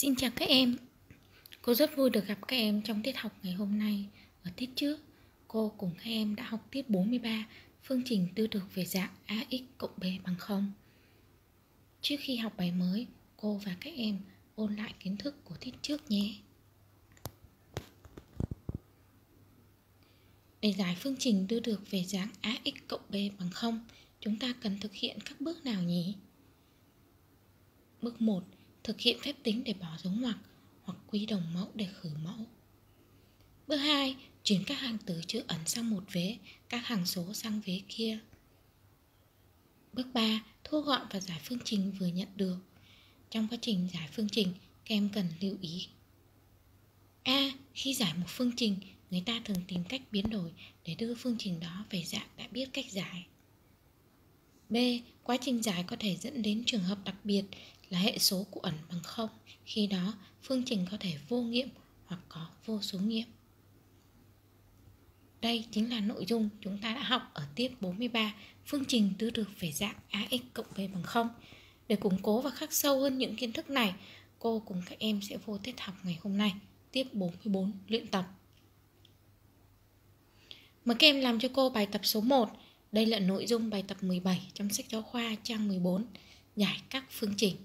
Xin chào các em Cô rất vui được gặp các em trong tiết học ngày hôm nay Ở tiết trước, cô cùng các em đã học tiết 43 Phương trình tư được về dạng AX cộng B bằng 0 Trước khi học bài mới, cô và các em ôn lại kiến thức của tiết trước nhé Để giải phương trình đưa được về dạng AX cộng B bằng 0 Chúng ta cần thực hiện các bước nào nhỉ? Bước 1 thực hiện phép tính để bỏ dấu ngoặc hoặc quy đồng mẫu để khử mẫu. Bước 2, chuyển các hàng tứ chữ ẩn sang một vế, các hàng số sang vế kia. Bước 3, thu gọn và giải phương trình vừa nhận được. Trong quá trình giải phương trình, các em cần lưu ý. A. khi giải một phương trình, người ta thường tìm cách biến đổi để đưa phương trình đó về dạng đã biết cách giải. B. Quá trình giải có thể dẫn đến trường hợp đặc biệt là hệ số của ẩn bằng 0, khi đó phương trình có thể vô nghiệm hoặc có vô số nghiệm. Đây chính là nội dung chúng ta đã học ở tiết 43 phương trình đưa được về dạng AX cộng B bằng 0. Để củng cố và khắc sâu hơn những kiến thức này, cô cùng các em sẽ vô tiết học ngày hôm nay, tiết 44 luyện tập. Mời các em làm cho cô bài tập số 1. Đây là nội dung bài tập 17 trong sách giáo khoa trang 14, giải các phương trình.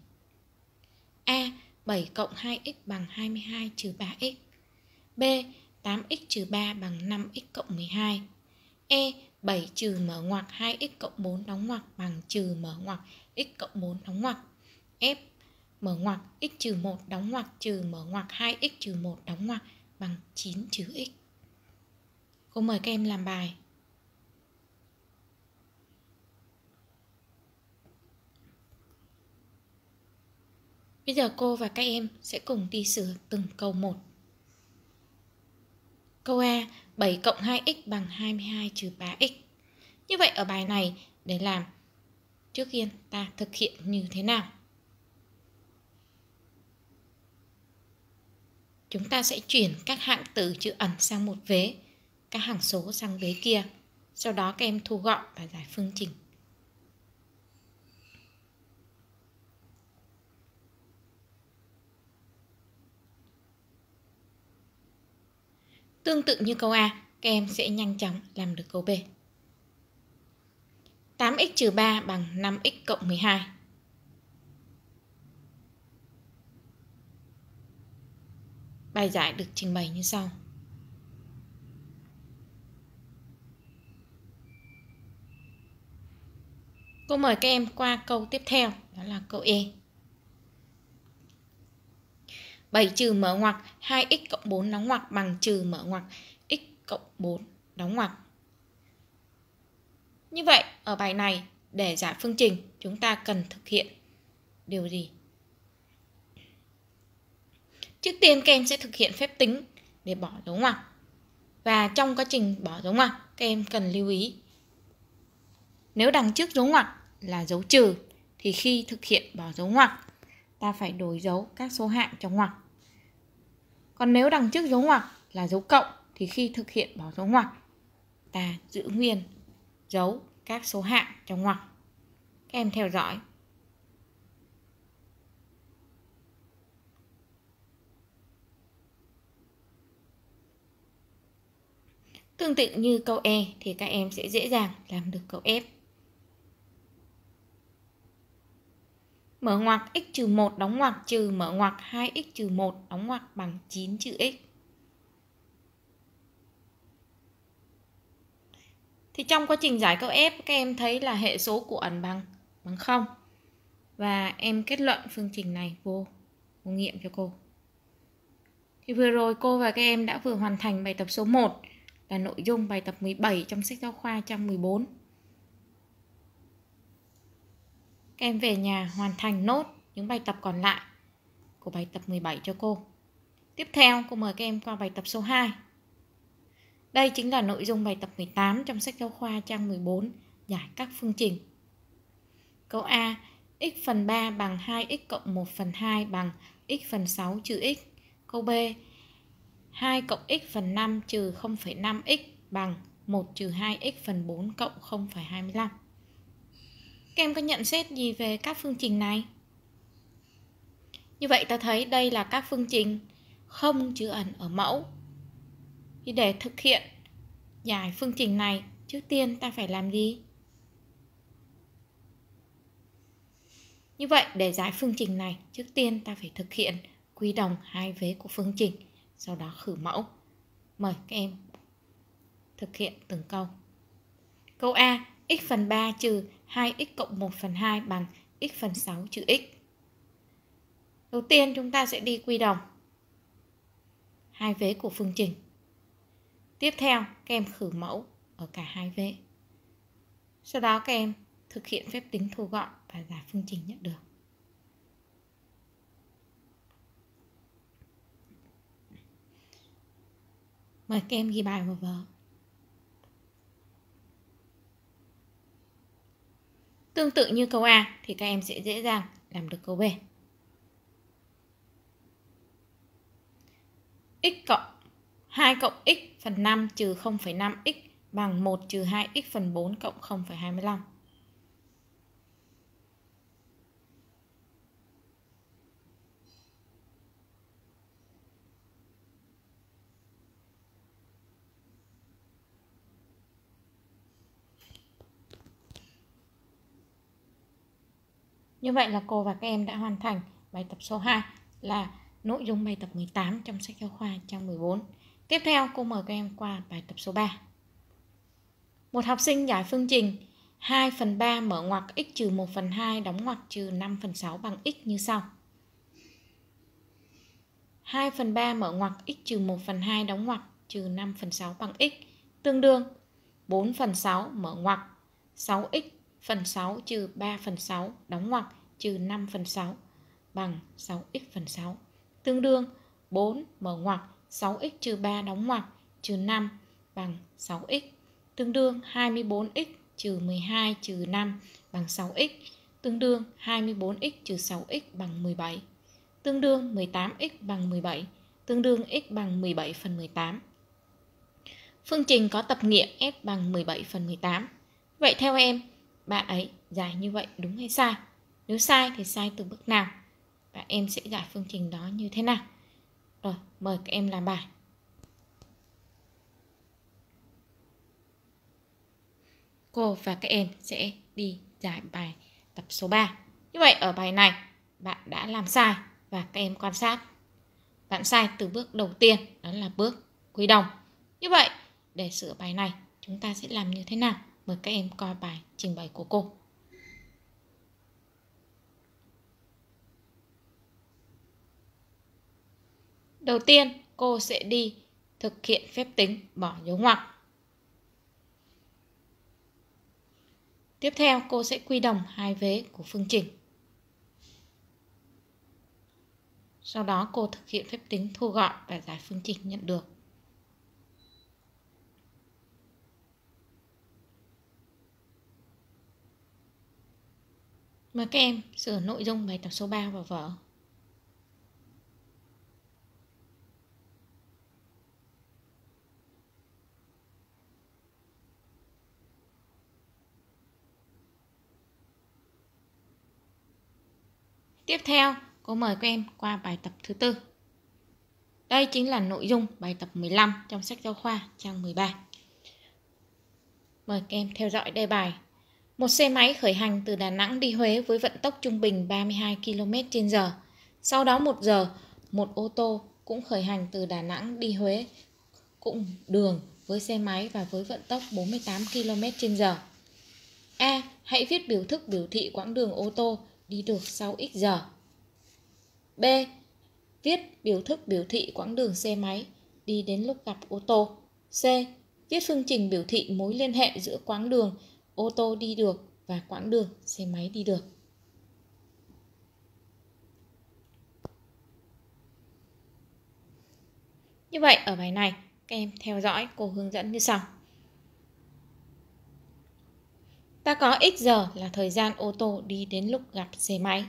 A. 7 cộng 2x bằng 22 trừ 3x B. 8x trừ 3 bằng 5x cộng 12 E. 7 trừ mở ngoặc 2x cộng 4 đóng ngoặc bằng trừ mở ngoặc x cộng 4 đóng ngoặc F. Mở ngoặc x trừ 1 đóng ngoặc trừ mở ngoặc 2x trừ 1 đóng ngoặc bằng 9 trừ x Cô mời các em làm bài Bây giờ cô và các em sẽ cùng đi sửa từng câu một. Câu A, 7 cộng 2x bằng 22 trừ 3x. Như vậy ở bài này để làm trước tiên ta thực hiện như thế nào? Chúng ta sẽ chuyển các hạng từ chữ ẩn sang một vế, các hạng số sang vế kia. Sau đó các em thu gọn và giải phương trình. Tương tự như câu A, các em sẽ nhanh chóng làm được câu B. 8x trừ 3 bằng 5x cộng 12. Bài giải được trình bày như sau. Cô mời các em qua câu tiếp theo, đó là câu E. 7 trừ mở ngoặc 2x cộng 4 đóng ngoặc bằng trừ mở ngoặc x cộng 4 đóng ngoặc. Như vậy, ở bài này để giải phương trình chúng ta cần thực hiện điều gì? Trước tiên các em sẽ thực hiện phép tính để bỏ dấu ngoặc. Và trong quá trình bỏ dấu ngoặc, các em cần lưu ý. Nếu đằng trước dấu ngoặc là dấu trừ thì khi thực hiện bỏ dấu ngoặc ta phải đổi dấu các số hạng trong ngoặc. Còn nếu đằng trước dấu ngoặc là dấu cộng thì khi thực hiện bỏ dấu ngoặc, ta giữ nguyên dấu các số hạng trong ngoặc. Các em theo dõi. Tương tự như câu E thì các em sẽ dễ dàng làm được câu F. mở ngoặc x trừ 1 đóng ngoặc trừ mở ngoặc 2x trừ 1 đóng ngoặc bằng 9 chữ x. Thì trong quá trình giải câu f các em thấy là hệ số của ẩn bằng bằng 0. Và em kết luận phương trình này vô vô nghiệm cho cô. Thì vừa rồi cô và các em đã vừa hoàn thành bài tập số 1 là nội dung bài tập 17 trong sách giáo khoa trang 14. em về nhà hoàn thành nốt những bài tập còn lại của bài tập 17 cho cô. Tiếp theo, cô mời các em qua bài tập số 2. Đây chính là nội dung bài tập 18 trong sách giáo khoa trang 14 giải các phương trình. Câu A, x phần 3 bằng 2x cộng 1 phần 2 bằng x phần 6 trừ x. Câu B, 2 cộng x phần 5 trừ 0,5x bằng 1 trừ 2x phần 4 cộng 0,25. Các em có nhận xét gì về các phương trình này? Như vậy ta thấy đây là các phương trình không chứa ẩn ở mẫu. Thì để thực hiện giải phương trình này, trước tiên ta phải làm gì? Như vậy để giải phương trình này, trước tiên ta phải thực hiện quy đồng hai vế của phương trình, sau đó khử mẫu. Mời các em thực hiện từng câu. Câu A, x phần 3 trừ 2x cộng 1 phần 2 bằng x phần 6 trừ x. Đầu tiên chúng ta sẽ đi quy đồng hai vế của phương trình. Tiếp theo các em khử mẫu ở cả hai vế. Sau đó các em thực hiện phép tính thu gọn và giải phương trình nhận được. Mời các em ghi bài vào vở. Tương tự như câu A thì các em sẽ dễ dàng làm được câu B. x cộng 2 cộng x phần 5 trừ 0,5x bằng 1 trừ 2x phần 4 cộng 0,25. Như vậy là cô và các em đã hoàn thành bài tập số 2 là nội dung bài tập 18 trong sách giáo khoa trang 14. Tiếp theo cô mời các em qua bài tập số 3. Một học sinh giải phương trình 2 phần 3 mở ngoặc x trừ 1 phần 2 đóng ngoặc trừ 5 phần 6 bằng x như sau. 2 phần 3 mở ngoặc x trừ 1 phần 2 đóng ngoặc trừ 5 phần 6 bằng x tương đương 4 phần 6 mở ngoặc 6x Phần 6 trừ 3 phần 6 đóng ngoặc trừ 5 phần 6 bằng 6x phần 6. Tương đương 4 mở ngoặc 6x trừ 3 đóng ngoặc trừ 5 bằng 6x. Tương đương 24x trừ 12 trừ 5 bằng 6x. Tương đương 24x trừ 6x bằng 17. Tương đương 18x bằng 17. Tương đương x bằng 17 phần 18. Phương trình có tập nghiệm f bằng 17 phần 18. Vậy theo em, bạn ấy dài như vậy đúng hay sai nếu sai thì sai từ bước nào và em sẽ giải phương trình đó như thế nào rồi mời các em làm bài cô và các em sẽ đi giải bài tập số 3 như vậy ở bài này bạn đã làm sai và các em quan sát bạn sai từ bước đầu tiên đó là bước quy đồng như vậy để sửa bài này chúng ta sẽ làm như thế nào Mời các em coi bài trình bày của cô. Đầu tiên, cô sẽ đi thực hiện phép tính bỏ dấu ngoặc. Tiếp theo, cô sẽ quy đồng hai vế của phương trình. Sau đó, cô thực hiện phép tính thu gọn và giải phương trình nhận được. Mời các em sửa nội dung bài tập số 3 vào vở. Tiếp theo, cô mời các em qua bài tập thứ tư. Đây chính là nội dung bài tập 15 trong sách giáo khoa trang 13. Mời các em theo dõi đề bài một xe máy khởi hành từ Đà Nẵng đi Huế với vận tốc trung bình 32 km/h. Sau đó 1 giờ, một ô tô cũng khởi hành từ Đà Nẵng đi Huế cùng đường với xe máy và với vận tốc 48 km/h. A. Hãy viết biểu thức biểu thị quãng đường ô tô đi được sau x giờ. B. Viết biểu thức biểu thị quãng đường xe máy đi đến lúc gặp ô tô. C. Viết phương trình biểu thị mối liên hệ giữa quãng đường ô tô đi được và quãng đường xe máy đi được. Như vậy ở bài này các em theo dõi cô hướng dẫn như sau. Ta có x giờ là thời gian ô tô đi đến lúc gặp xe máy.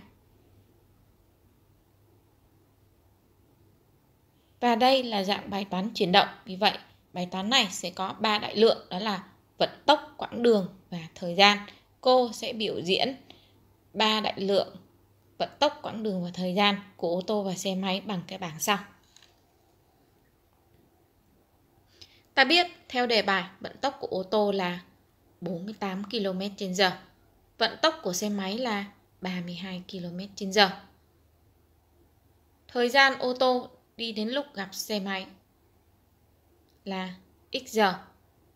Và đây là dạng bài toán chuyển động. Vì vậy, bài toán này sẽ có 3 đại lượng đó là vận tốc, quãng đường và thời gian. Cô sẽ biểu diễn ba đại lượng vận tốc quãng đường và thời gian của ô tô và xe máy bằng cái bảng sau. Ta biết theo đề bài vận tốc của ô tô là 48 km h vận tốc của xe máy là 32 km h Thời gian ô tô đi đến lúc gặp xe máy là x giờ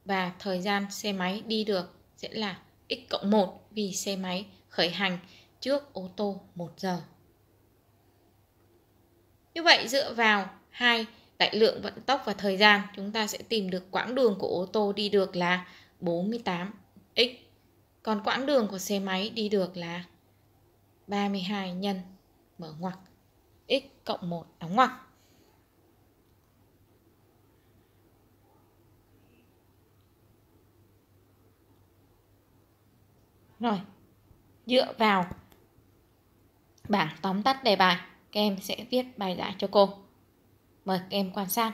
và thời gian xe máy đi được sẽ là x cộng 1 vì xe máy khởi hành trước ô tô 1 giờ. Như vậy dựa vào hai đại lượng vận tốc và thời gian, chúng ta sẽ tìm được quãng đường của ô tô đi được là 48x. Còn quãng đường của xe máy đi được là 32 nhân mở ngoặc x cộng 1 đóng ngoặc. Rồi, dựa vào bảng tóm tắt đề bài, các em sẽ viết bài giải cho cô. Mời các em quan sát.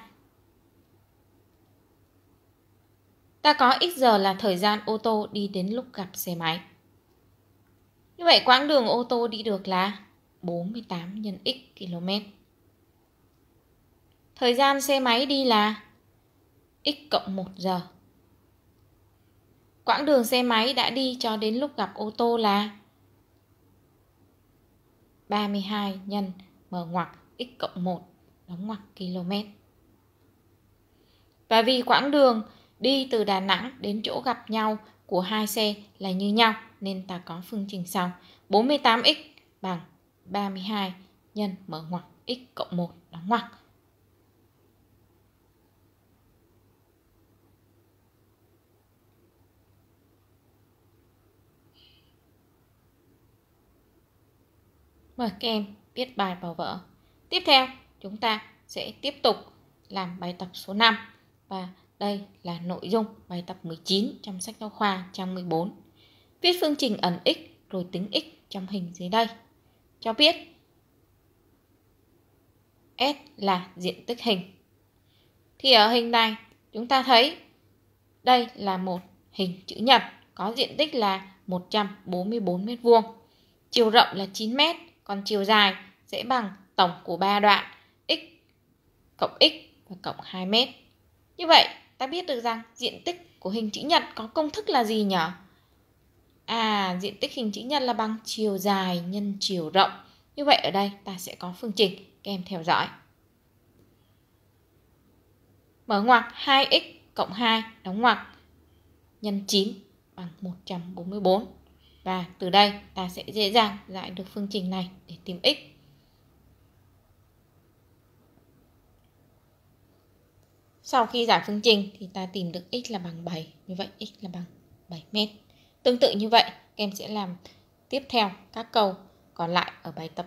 Ta có x giờ là thời gian ô tô đi đến lúc gặp xe máy. Như vậy quãng đường ô tô đi được là 48 nhân x km. Thời gian xe máy đi là x cộng 1 giờ. Quãng đường xe máy đã đi cho đến lúc gặp ô tô là 32 nhân m ngoặc x cộng 1 đóng ngoặc km. Và vì quãng đường đi từ Đà Nẵng đến chỗ gặp nhau của hai xe là như nhau nên ta có phương trình sau 48x bằng 32 nhân m ngoặc x cộng 1 đóng ngoặc Mời các em viết bài vào vở. Tiếp theo, chúng ta sẽ tiếp tục làm bài tập số 5 và đây là nội dung bài tập 19 trong sách giáo khoa trang 14. Viết phương trình ẩn x rồi tính x trong hình dưới đây. Cho biết S là diện tích hình. Thì ở hình này chúng ta thấy đây là một hình chữ nhật có diện tích là 144 m2, chiều rộng là 9 m còn chiều dài sẽ bằng tổng của ba đoạn x cộng x và cộng 2 m. Như vậy, ta biết được rằng diện tích của hình chữ nhật có công thức là gì nhỉ? À, diện tích hình chữ nhật là bằng chiều dài nhân chiều rộng. Như vậy ở đây ta sẽ có phương trình kèm theo dõi. Mở ngoặc 2x cộng 2 đóng ngoặc nhân 9 bằng 144 và từ đây ta sẽ dễ dàng giải được phương trình này để tìm x. Sau khi giải phương trình thì ta tìm được x là bằng 7, như vậy x là bằng 7 mét. Tương tự như vậy, em sẽ làm tiếp theo các câu còn lại ở bài tập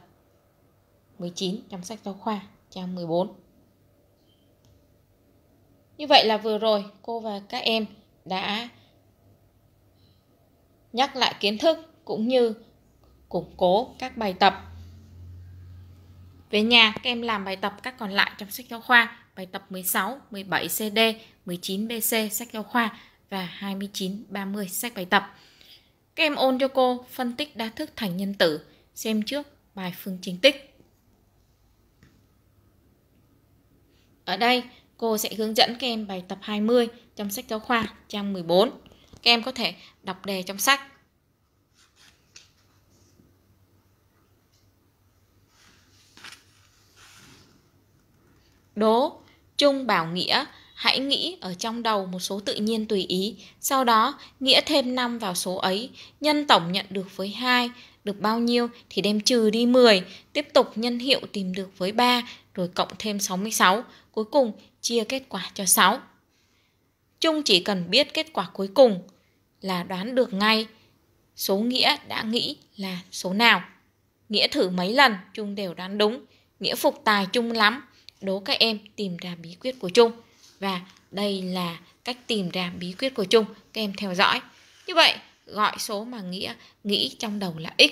19 trong sách giáo khoa trang 14. Như vậy là vừa rồi cô và các em đã nhắc lại kiến thức cũng như củng cố các bài tập. Về nhà, các em làm bài tập các còn lại trong sách giáo khoa, bài tập 16, 17 CD, 19 BC sách giáo khoa và 29, 30 sách bài tập. Các em ôn cho cô phân tích đa thức thành nhân tử, xem trước bài phương trình tích. Ở đây, cô sẽ hướng dẫn các em bài tập 20 trong sách giáo khoa trang 14 các em có thể đọc đề trong sách đố trung bảo nghĩa hãy nghĩ ở trong đầu một số tự nhiên tùy ý sau đó nghĩa thêm 5 vào số ấy nhân tổng nhận được với 2 được bao nhiêu thì đem trừ đi 10 tiếp tục nhân hiệu tìm được với 3 rồi cộng thêm 66 cuối cùng chia kết quả cho 6 Trung chỉ cần biết kết quả cuối cùng là đoán được ngay số nghĩa đã nghĩ là số nào. Nghĩa thử mấy lần Trung đều đoán đúng. Nghĩa phục tài Trung lắm. Đố các em tìm ra bí quyết của Trung. Và đây là cách tìm ra bí quyết của Trung. Các em theo dõi. Như vậy gọi số mà Nghĩa nghĩ trong đầu là x.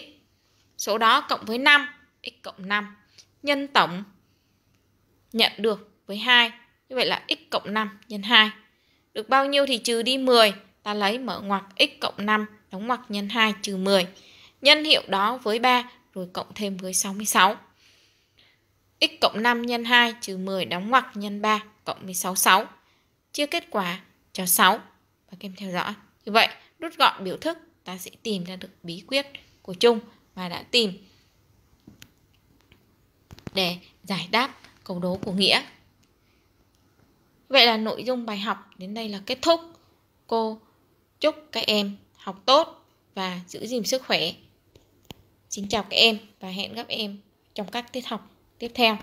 Số đó cộng với 5. x cộng 5. Nhân tổng nhận được với 2. Như vậy là x cộng 5 nhân 2. Được bao nhiêu thì trừ đi 10 ta lấy mở ngoặc x cộng 5 đóng ngoặc nhân 2 trừ 10. Nhân hiệu đó với 3 rồi cộng thêm với 66. x cộng 5 nhân 2 trừ 10 đóng ngoặc nhân 3 cộng với 66. Chia kết quả cho 6 và kem theo dõi. Như vậy, rút gọn biểu thức ta sẽ tìm ra được bí quyết của chung mà đã tìm để giải đáp câu đố của nghĩa. Vậy là nội dung bài học đến đây là kết thúc. Cô Chúc các em học tốt và giữ gìn sức khỏe. Xin chào các em và hẹn gặp em trong các tiết học tiếp theo.